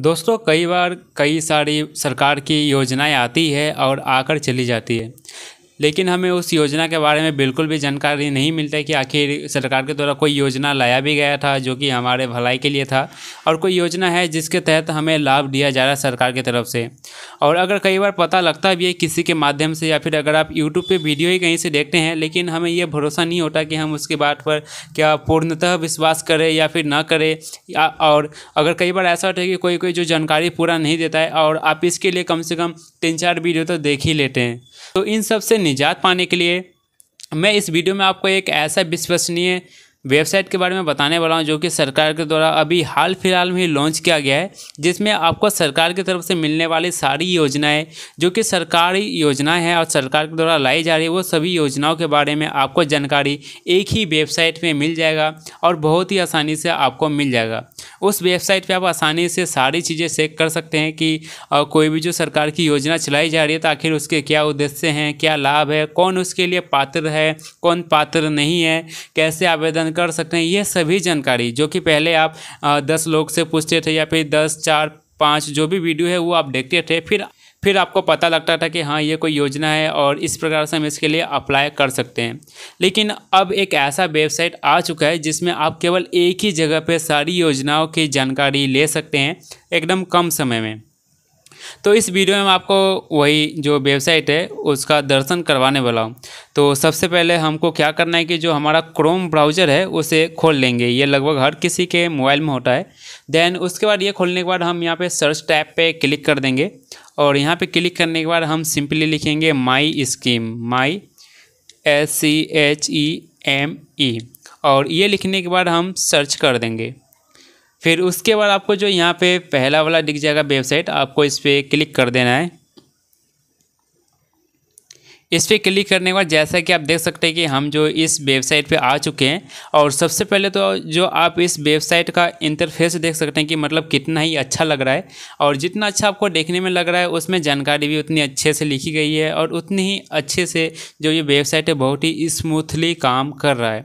दोस्तों कई बार कई सारी सरकार की योजनाएं आती है और आकर चली जाती है लेकिन हमें उस योजना के बारे में बिल्कुल भी जानकारी नहीं मिलता है कि आखिर सरकार के द्वारा कोई योजना लाया भी गया था जो कि हमारे भलाई के लिए था और कोई योजना है जिसके तहत हमें लाभ दिया जा रहा है सरकार की तरफ से और अगर कई बार पता लगता भी है किसी के माध्यम से या फिर अगर आप यूट्यूब पर वीडियो ही कहीं से देखते हैं लेकिन हमें यह भरोसा नहीं होता कि हम उसके बात पर क्या पूर्णतः विश्वास करें या फिर ना करें और अगर कई बार ऐसा होता है कि कोई कोई जो जानकारी पूरा नहीं देता है और आप इसके लिए कम से कम तीन चार वीडियो तो देख ही लेते हैं तो इन सबसे निजात पाने के लिए मैं इस वीडियो में आपको एक ऐसा विश्वसनीय वेबसाइट के बारे में बताने वाला हूँ जो कि सरकार के द्वारा अभी हाल फिलहाल में लॉन्च किया गया है जिसमें आपको सरकार की तरफ से मिलने वाली सारी योजनाएं जो कि सरकारी योजनाएं हैं और सरकार के द्वारा लाई जा रही है वो सभी योजनाओं के बारे में आपको जानकारी एक ही वेबसाइट में मिल जाएगा और बहुत ही आसानी से आपको मिल जाएगा उस वेबसाइट पर आप आसानी से सारी चीज़ें चेक कर सकते हैं कि कोई भी जो सरकार की योजना चलाई जा रही है तो आखिर उसके क्या उद्देश्य हैं क्या लाभ है कौन उसके लिए पात्र है कौन पात्र नहीं है कैसे आवेदन कर सकते हैं ये सभी जानकारी जो कि पहले आप दस लोग से पूछते थे या फिर दस चार पाँच जो भी वीडियो है वो आप देखते थे फिर फिर आपको पता लगता था कि हाँ ये कोई योजना है और इस प्रकार से हम इसके लिए अप्लाई कर सकते हैं लेकिन अब एक ऐसा वेबसाइट आ चुका है जिसमें आप केवल एक ही जगह पे सारी योजनाओं की जानकारी ले सकते हैं एकदम कम समय में तो इस वीडियो में मैं आपको वही जो वेबसाइट है उसका दर्शन करवाने वाला हूँ तो सबसे पहले हमको क्या करना है कि जो हमारा क्रोम ब्राउज़र है उसे खोल लेंगे ये लगभग हर किसी के मोबाइल में होता है देन उसके बाद ये खोलने के बाद हम यहाँ पे सर्च टैप पे क्लिक कर देंगे और यहाँ पर क्लिक करने के बाद हम सिंपली लिखेंगे my scheme my S C H E M E और ये लिखने के बाद हम सर्च कर देंगे फिर उसके बाद आपको जो यहाँ पे पहला वाला दिख जाएगा वेबसाइट आपको इस पर क्लिक कर देना है इस पर क्लिक करने के बाद जैसा कि आप देख सकते हैं कि हम जो इस वेबसाइट पे आ चुके हैं और सबसे पहले तो जो आप इस वेबसाइट का इंटरफेस देख सकते हैं कि मतलब कितना ही अच्छा लग रहा है और जितना अच्छा आपको देखने में लग रहा है उसमें जानकारी भी उतनी अच्छे से लिखी गई है और उतनी ही अच्छे से जो ये वेबसाइट है बहुत ही स्मूथली काम कर रहा है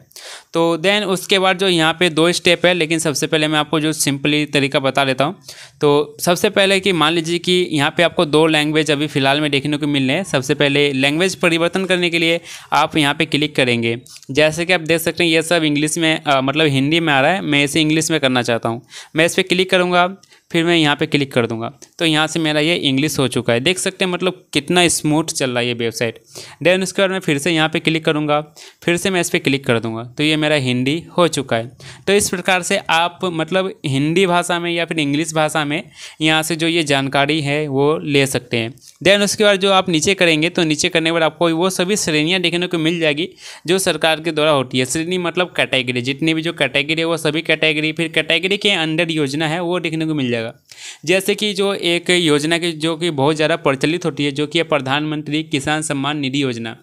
तो देन उसके बाद जो यहाँ पे दो स्टेप है लेकिन सबसे पहले मैं आपको जो सिंपली तरीका बता देता हूँ तो सबसे पहले कि मान लीजिए कि यहाँ पे आपको दो लैंग्वेज अभी फ़िलहाल में देखने को मिल रहे हैं सबसे पहले लैंग्वेज परिवर्तन करने के लिए आप यहाँ पे क्लिक करेंगे जैसे कि आप देख सकते हैं ये सब इंग्लिश में आ, मतलब हिंदी में आ रहा है मैं इसे इंग्लिश में करना चाहता हूँ मैं इस पर क्लिक करूँगा फिर मैं यहाँ पे क्लिक कर दूँगा तो यहाँ से मेरा ये इंग्लिश हो चुका है देख सकते हैं मतलब कितना स्मूथ चल रहा है ये वेबसाइट देन उसके बाद मैं फिर से यहाँ पर क्लिक करूँगा फिर से मैं इस पर क्लिक कर दूँगा तो ये मेरा हिंदी हो चुका है तो इस प्रकार से आप मतलब हिंदी भाषा में या फिर इंग्लिश भाषा में यहाँ से जो ये जानकारी है वो ले सकते हैं देन उसके बाद जो आप नीचे करेंगे तो नीचे करने के बाद आपको वो सभी श्रेणियाँ देखने को मिल जाएगी जो सरकार के द्वारा होती है श्रेणी मतलब कैटेगरी जितनी भी जो कैटेगरी है वो सभी कैटेगरी फिर कैटेगरी के अंदर योजना है वो देखने को मिल जाएगा जाएगा जैसे कि जो एक योजना की जो कि बहुत ज़्यादा प्रचलित होती है जो कि प्रधानमंत्री किसान सम्मान निधि योजना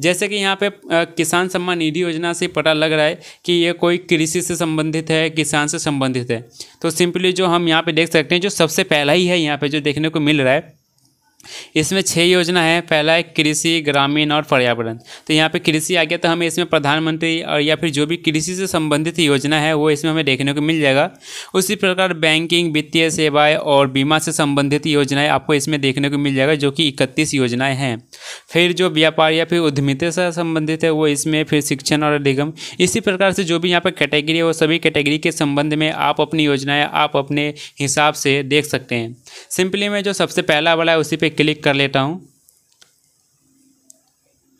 जैसे कि यहाँ पे किसान सम्मान निधि योजना से पता लग रहा है कि ये कोई कृषि से संबंधित है किसान से संबंधित है तो सिंपली जो हम यहाँ पे देख सकते हैं जो सबसे पहला ही है यहाँ पे जो देखने को मिल रहा है इसमें छः योजना है पहला है कृषि ग्रामीण और पर्यावरण तो यहाँ पे कृषि आ गया तो हमें इसमें प्रधानमंत्री और या फिर जो भी कृषि से संबंधित योजना है वो इसमें हमें देखने को मिल जाएगा उसी प्रकार बैंकिंग वित्तीय सेवाएं और बीमा से संबंधित योजनाएं आपको इसमें देखने को मिल जाएगा जो कि इकतीस योजनाएँ हैं फिर जो व्यापार या फिर उद्यमिता से संबंधित है वो इसमें फिर शिक्षण और अधिगम इसी प्रकार से जो भी यहाँ पर कैटेगरी है वो सभी कैटेगरी के संबंध में आप अपनी योजनाएँ आप अपने हिसाब से देख सकते हैं सिंपली मैं जो सबसे पहला वाला है उसी पे क्लिक कर लेता हूँ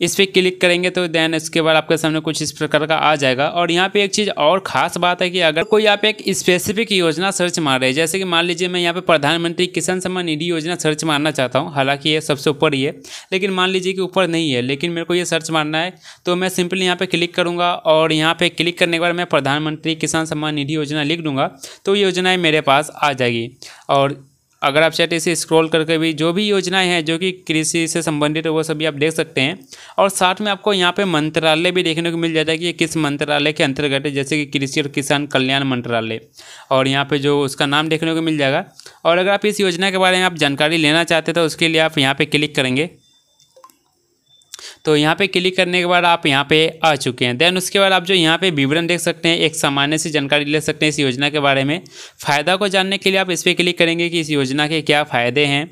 इस पर क्लिक करेंगे तो देन इसके बाद आपके सामने कुछ इस प्रकार का आ जाएगा और यहाँ पे एक चीज़ और खास बात है कि अगर कोई आप एक स्पेसिफिक योजना सर्च मार रहे हैं जैसे कि मान लीजिए मैं यहाँ पे प्रधानमंत्री किसान सम्मान निधि योजना सर्च मारना चाहता हूँ हालांकि ये सबसे ऊपर ही है लेकिन मान लीजिए कि ऊपर नहीं है लेकिन मेरे को ये सर्च मारना है तो मैं सिंपली यहाँ पर क्लिक करूँगा और यहाँ पर क्लिक करने के बाद मैं प्रधानमंत्री किसान सम्मान निधि योजना लिख दूँगा तो योजनाएँ मेरे पास आ जाएगी और अगर आप चाहते इसे स्क्रॉल करके भी जो भी योजनाएं हैं जो कि कृषि से संबंधित है वो सभी आप देख सकते हैं और साथ में आपको यहाँ पे मंत्रालय भी देखने को मिल जाता है कि ये किस मंत्रालय के अंतर्गत है जैसे कि कृषि और किसान कल्याण मंत्रालय और यहाँ पर जो उसका नाम देखने को मिल जाएगा और अगर आप इस योजना के बारे में आप जानकारी लेना चाहते तो उसके लिए आप यहाँ पर क्लिक करेंगे तो यहाँ पे क्लिक करने के बाद आप यहाँ पे आ चुके हैं देन उसके बाद आप जो यहाँ पे विवरण देख सकते हैं एक सामान्य सी जानकारी ले सकते हैं इस योजना के बारे में फ़ायदा को जानने के लिए आप इस पर क्लिक करेंगे कि इस योजना के क्या फ़ायदे हैं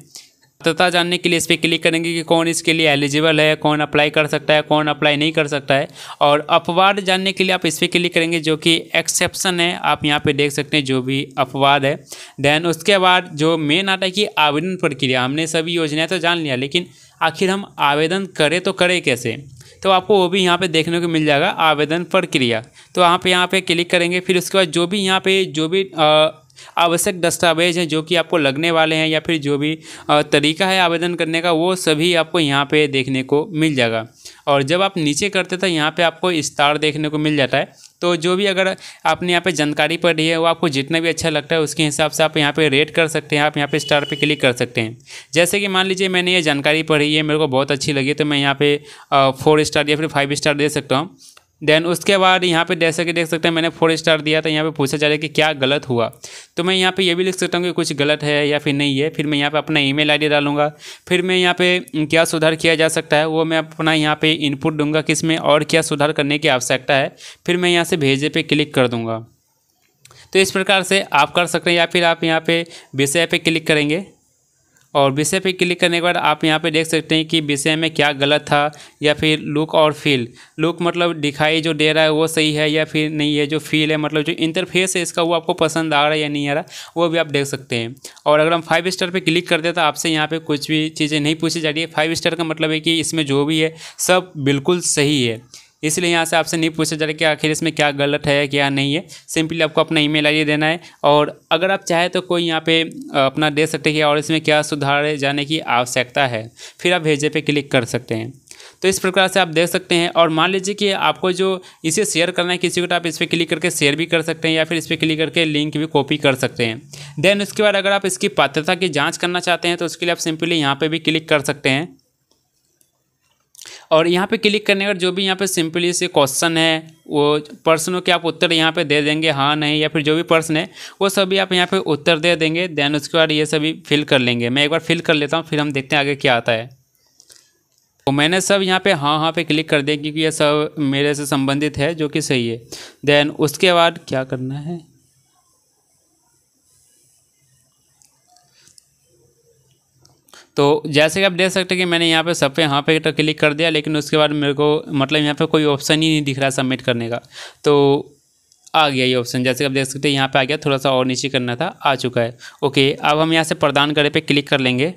पात्रता जानने के लिए इस पर क्लिक करेंगे कि कौन इसके लिए एलिजिबल है कौन अप्लाई कर सकता है कौन अप्लाई नहीं कर सकता है और अपवाद जानने के लिए आप इस पर क्लिक करेंगे जो कि एक्सेप्शन है आप यहाँ पे देख सकते हैं जो भी अपवाद है देन उसके बाद जो मेन आता है कि आवेदन प्रक्रिया हमने सभी योजनाएँ तो जान लिया लेकिन आखिर हम आवेदन करें तो करें कैसे तो आपको वो भी यहाँ पे देखने को मिल जाएगा आवेदन प्रक्रिया तो आप यहाँ पे क्लिक करेंगे फिर उसके बाद जो भी यहाँ पे जो भी आवश्यक दस्तावेज हैं जो कि आपको लगने वाले हैं या फिर जो भी तरीका है आवेदन करने का वो सभी आपको यहाँ पे देखने को मिल जाएगा और जब आप नीचे करते थे तो यहाँ पे आपको स्टार देखने को मिल जाता है तो जो भी अगर आपने यहाँ पे जानकारी पढ़ी है वो आपको जितना भी अच्छा लगता है उसके हिसाब से आप यहाँ पे रेट कर सकते हैं आप यहाँ पे स्टार पे क्लिक कर सकते हैं जैसे कि मान लीजिए मैंने ये जानकारी पढ़ी है मेरे को बहुत अच्छी लगी तो मैं यहाँ पे फोर स्टार या फिर फाइव स्टार दे सकता हूँ देन उसके बाद यहाँ पे जैसे कि देख सकते हैं मैंने फोर स्टार दिया था यहाँ पे पूछा जा रहा है कि क्या गलत हुआ तो मैं यहाँ पे ये भी लिख सकता हूँ कि कुछ गलत है या फिर नहीं है फिर मैं यहाँ पे अपना ईमेल आईडी डालूंगा फिर मैं यहाँ पे क्या सुधार किया जा सकता है वो मैं अपना यहाँ पे इनपुट दूंगा कि इसमें और क्या सुधार करने की आवश्यकता है फिर मैं यहाँ से भेजे पर क्लिक कर दूँगा तो इस प्रकार से आप कर सकते हैं या फिर आप यहाँ पर विषय पर क्लिक करेंगे और विषय पे क्लिक करने के बाद आप यहाँ पे देख सकते हैं कि विषय में क्या गलत था या फिर लुक और फील लुक मतलब दिखाई जो दे रहा है वो सही है या फिर नहीं है जो फील है मतलब जो इंटरफेस है इसका वो आपको पसंद आ रहा है या नहीं आ रहा वो भी आप देख सकते हैं और अगर हम फाइव स्टार पर क्लिक कर दें तो आपसे यहाँ पर कुछ भी चीज़ें नहीं पूछी जा रही है फाइव स्टार का मतलब है कि इसमें जो भी है सब बिल्कुल सही है इसलिए यहाँ से आपसे नहीं पूछा जा रहा कि आखिर इसमें क्या गलत है क्या नहीं है सिंपली आपको अपना ईमेल आईडी देना है और अगर आप चाहें तो कोई यहाँ पे अपना दे सकते हैं और इसमें क्या सुधार जाने की आवश्यकता है फिर आप भेजे पे क्लिक कर सकते हैं तो इस प्रकार से आप देख सकते हैं और मान लीजिए कि आपको जो इसे शेयर करना है किसी को तो आप इस पर क्लिक करके शेयर भी कर सकते हैं या फिर इस पर क्लिक करके लिंक भी कॉपी कर सकते हैं देन उसके बाद अगर आप इसकी पात्रता की जाँच करना चाहते हैं तो उसके लिए आप सिंपली यहाँ पर भी क्लिक कर सकते हैं और यहाँ पे क्लिक करने पर जो भी यहाँ पे सिंपली से क्वेश्चन है वो प्रश्नों के आप उत्तर यहाँ पे दे देंगे हाँ नहीं या फिर जो भी प्रश्न है वो सभी आप यहाँ पे उत्तर दे देंगे देन उसके बाद ये सभी फिल कर लेंगे मैं एक बार फिल कर लेता हूँ फिर हम देखते हैं आगे क्या आता है तो मैंने सब यहाँ पे हाँ हाँ पे क्लिक कर दिया क्योंकि ये सब मेरे से संबंधित है जो कि सही है देन उसके बाद क्या करना है तो जैसे कि आप देख सकते हैं कि मैंने यहाँ पे सब पे यहाँ पे तो क्लिक कर दिया लेकिन उसके बाद मेरे को मतलब यहाँ पे कोई ऑप्शन ही नहीं दिख रहा सबमिट करने का तो आ गया ये ऑप्शन जैसे कि आप देख सकते हैं यहाँ पे आ गया थोड़ा सा और नीचे करना था आ चुका है ओके अब हम यहाँ से प्रदान करे पे क्लिक कर लेंगे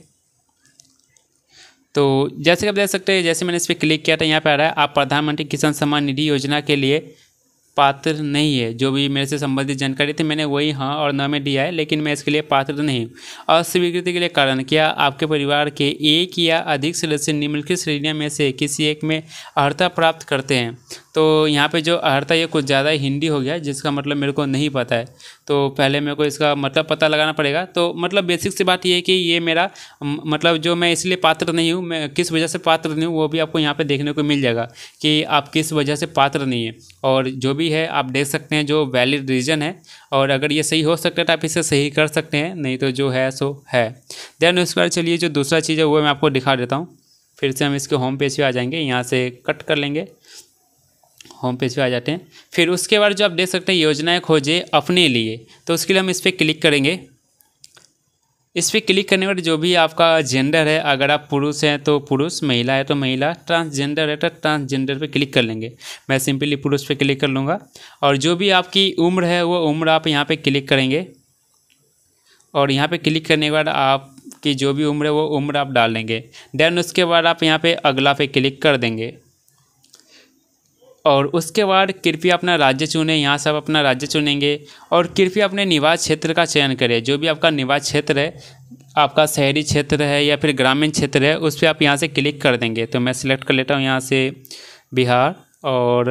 तो जैसे कि आप देख सकते हैं जैसे मैंने इस पर क्लिक किया था यहाँ पर आ रहा है आप प्रधानमंत्री किसान सम्मान निधि योजना के लिए पात्र नहीं है जो भी मेरे से संबंधित जानकारी थी मैंने वही हाँ और न में दिया है लेकिन मैं इसके लिए पात्र नहीं अस्वीकृति के लिए कारण क्या आपके परिवार के एक या अधिक सदस्य निम्नलिखित श्रेणियों में से किसी एक में अर्थता प्राप्त करते हैं तो यहाँ पे जो अहर्ता ये कुछ ज़्यादा ही हिंदी हो गया जिसका मतलब मेरे को नहीं पता है तो पहले मेरे को इसका मतलब पता लगाना पड़ेगा तो मतलब बेसिक सी बात ये है कि ये मेरा मतलब जो मैं इसलिए पात्र नहीं हूँ मैं किस वजह से पात्र नहीं हूँ वो भी आपको यहाँ पर देखने को मिल जाएगा कि आप किस वजह से पात्र नहीं है और जो भी है आप देख सकते हैं जो वैलिड रीज़न है और अगर ये सही हो सकता है तो आप इसे सही कर सकते हैं नहीं तो जो है सो है देन उसके बाद चलिए जो दूसरा चीज़ है वो मैं आपको दिखा देता हूँ फिर से हम इसके होम पेज पर आ जाएंगे यहाँ से कट कर लेंगे होम पेज पर आ जाते हैं फिर उसके बाद जो आप देख सकते हैं योजनाएं खोजें अपने लिए तो उसके लिए हम इस पर क्लिक करेंगे इस पर क्लिक करने पर जो भी आपका जेंडर है अगर आप पुरुष हैं तो पुरुष महिला है तो महिला ट्रांसजेंडर है तो ट्रांसजेंडर पे क्लिक कर लेंगे मैं सिंपली पुरुष पे क्लिक कर लूँगा और जो भी आपकी उम्र है वो उम्र आप यहाँ पे क्लिक करेंगे और यहाँ पे क्लिक करने के बाद आपकी जो भी उम्र है वो उम्र आप डालेंगे देन उसके बाद आप यहाँ पर अगला पे क्लिक कर देंगे और उसके बाद कृपया अपना राज्य चुनें यहाँ से आप अपना राज्य चुनेंगे और कृपया अपने निवास क्षेत्र का चयन करें जो भी आपका निवास क्षेत्र है आपका शहरी क्षेत्र है या फिर ग्रामीण क्षेत्र है उस पर आप यहाँ से क्लिक कर देंगे तो मैं सिलेक्ट कर लेता हूँ यहाँ से बिहार और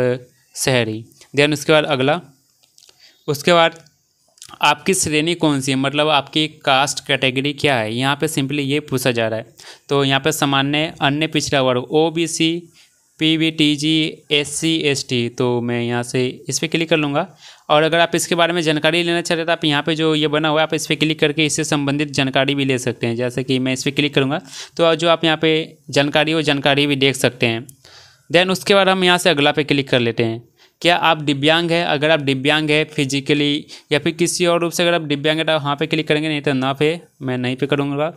शहरी देन उसके बाद अगला उसके बाद आपकी श्रेणी कौन सी है मतलब आपकी कास्ट कैटेगरी क्या है यहाँ पे सिंपली ये पूछा जा रहा है तो यहाँ पे सामान्य अन्य पिछड़ा वर्ग O B C P V T G S C S T तो मैं यहाँ से इस पर क्लिक कर लूँगा और अगर आप इसके बारे में जानकारी लेना चाहते हैं तो आप यहाँ पे जो ये बना हुआ है आप इस पर क्लिक करके इससे संबंधित जानकारी भी ले सकते हैं जैसे कि मैं इस पर क्लिक करूँगा तो जो आप यहाँ पे जानकारी वो जानकारी भी देख सकते हैं देन उसके बाद हम यहाँ से अगला पे क्लिक कर लेते हैं क्या आप दिव्यांग है अगर आप दिव्यांग है फिजिकली या फिर किसी और रूप से अगर आप दिव्यांग है तो वहाँ पे क्लिक करेंगे नहीं तो ना पे मैं नहीं पे करूँगा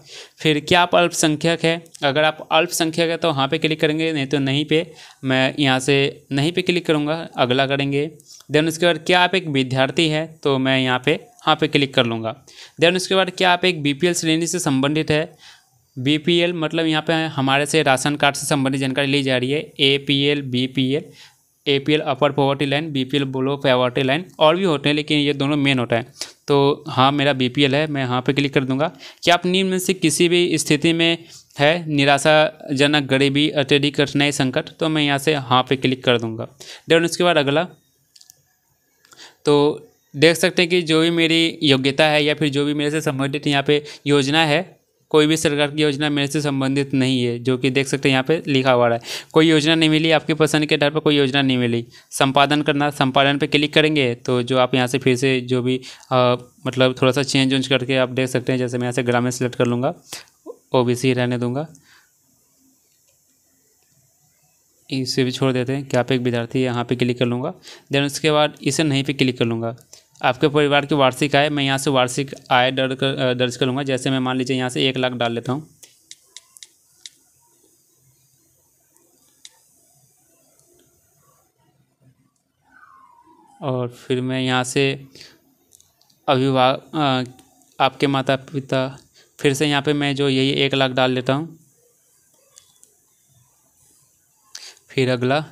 फिर क्या आप अल्पसंख्यक है अगर आप अल्पसंख्यक है तो वहाँ पे क्लिक करेंगे नहीं तो नहीं पे मैं यहाँ से नहीं पे क्लिक करूँगा अगला करेंगे देन उसके बाद क्या आप एक विद्यार्थी है तो मैं यहाँ पर हाँ पे क्लिक कर लूँगा देन उसके बाद क्या आप एक बी श्रेणी से संबंधित है एल मतलब यहाँ पे हमारे से राशन कार्ड से संबंधित जानकारी ली जा रही है P L A P L upper poverty line B P L बोलो पॉवर्टी लाइन और भी होते हैं लेकिन ये दोनों मेन होता है तो हाँ मेरा बी पी एल है मैं यहाँ पे क्लिक कर दूंगा क्या आप निम्न में से किसी भी स्थिति में है निराशाजनक गरीबी अत्यधिक कठिनाई संकट तो मैं यहाँ से हाँ पे क्लिक कर दूंगा देन उसके बाद अगला तो देख सकते हैं कि जो भी मेरी योग्यता है या फिर जो भी मेरे से संबंधित यहाँ पे योजना है कोई भी सरकार की योजना मेरे से संबंधित नहीं है जो कि देख सकते हैं यहाँ पे लिखा हुआ है कोई योजना नहीं मिली आपकी पसंद के आधार पर कोई योजना नहीं मिली संपादन करना संपादन पे क्लिक करेंगे तो जो आप यहाँ से फिर से जो भी आ, मतलब थोड़ा सा चेंज उंज करके आप देख सकते हैं जैसे मैं यहाँ से ग्रामीण सेलेक्ट कर लूँगा ओ रहने दूँगा इसे भी छोड़ देते हैं क्या पे एक विद्यार्थी यहाँ पर क्लिक कर लूँगा देन उसके बाद इसे नहीं पे क्लिक कर लूँगा आपके परिवार की वार्षिक आय मैं यहाँ से वार्षिक आय दर कर, दर्ज करूँगा जैसे मैं मान लीजिए यहाँ से एक लाख डाल लेता हूँ और फिर मैं यहाँ से अभिभा आपके माता पिता फिर से यहाँ पे मैं जो यही एक लाख डाल लेता हूँ फिर अगला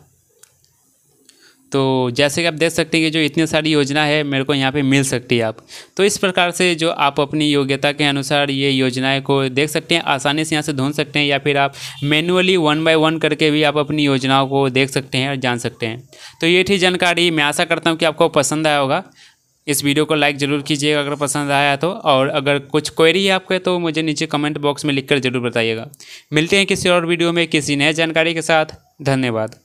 तो जैसे कि आप देख सकते हैं कि जो इतनी सारी योजना है मेरे को यहाँ पे मिल सकती है आप तो इस प्रकार से जो आप अपनी योग्यता के अनुसार ये योजनाएं को देख सकते हैं आसानी से यहाँ से ढूंढ सकते हैं या फिर आप मैनुअली वन बाय वन करके भी आप अपनी योजनाओं को देख सकते हैं और जान सकते हैं तो ये थी जानकारी मैं आशा करता हूँ कि आपको पसंद आया होगा इस वीडियो को लाइक ज़रूर कीजिएगा अगर पसंद आया तो और अगर कुछ क्वेरी है आपके तो मुझे नीचे कमेंट बॉक्स में लिखकर ज़रूर बताइएगा मिलते हैं किसी और वीडियो में किसी नए जानकारी के साथ धन्यवाद